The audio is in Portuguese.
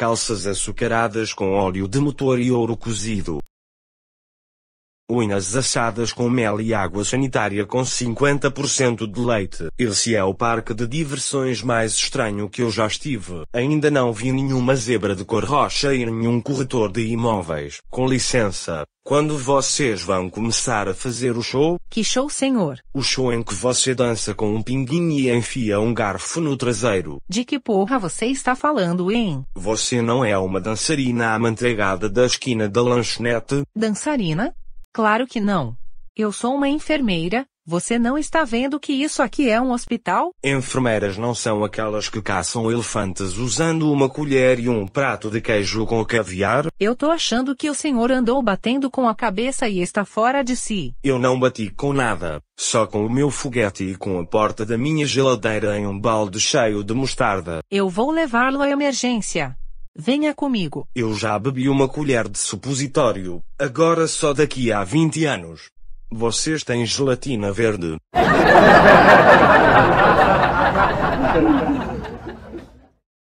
calças açucaradas com óleo de motor e ouro cozido. Unhas assadas com mel e água sanitária com 50% de leite. Esse é o parque de diversões mais estranho que eu já estive. Ainda não vi nenhuma zebra de cor roxa e nenhum corretor de imóveis. Com licença. Quando vocês vão começar a fazer o show? Que show, senhor? O show em que você dança com um pinguim e enfia um garfo no traseiro. De que porra você está falando, hein? Você não é uma dançarina amanteigada da esquina da lanchonete? Dançarina? Claro que não. Eu sou uma enfermeira, você não está vendo que isso aqui é um hospital? Enfermeiras não são aquelas que caçam elefantes usando uma colher e um prato de queijo com caviar? Eu tô achando que o senhor andou batendo com a cabeça e está fora de si. Eu não bati com nada, só com o meu foguete e com a porta da minha geladeira em um balde cheio de mostarda. Eu vou levá-lo à emergência. Venha comigo. Eu já bebi uma colher de supositório, agora só daqui a 20 anos. Vocês têm gelatina verde.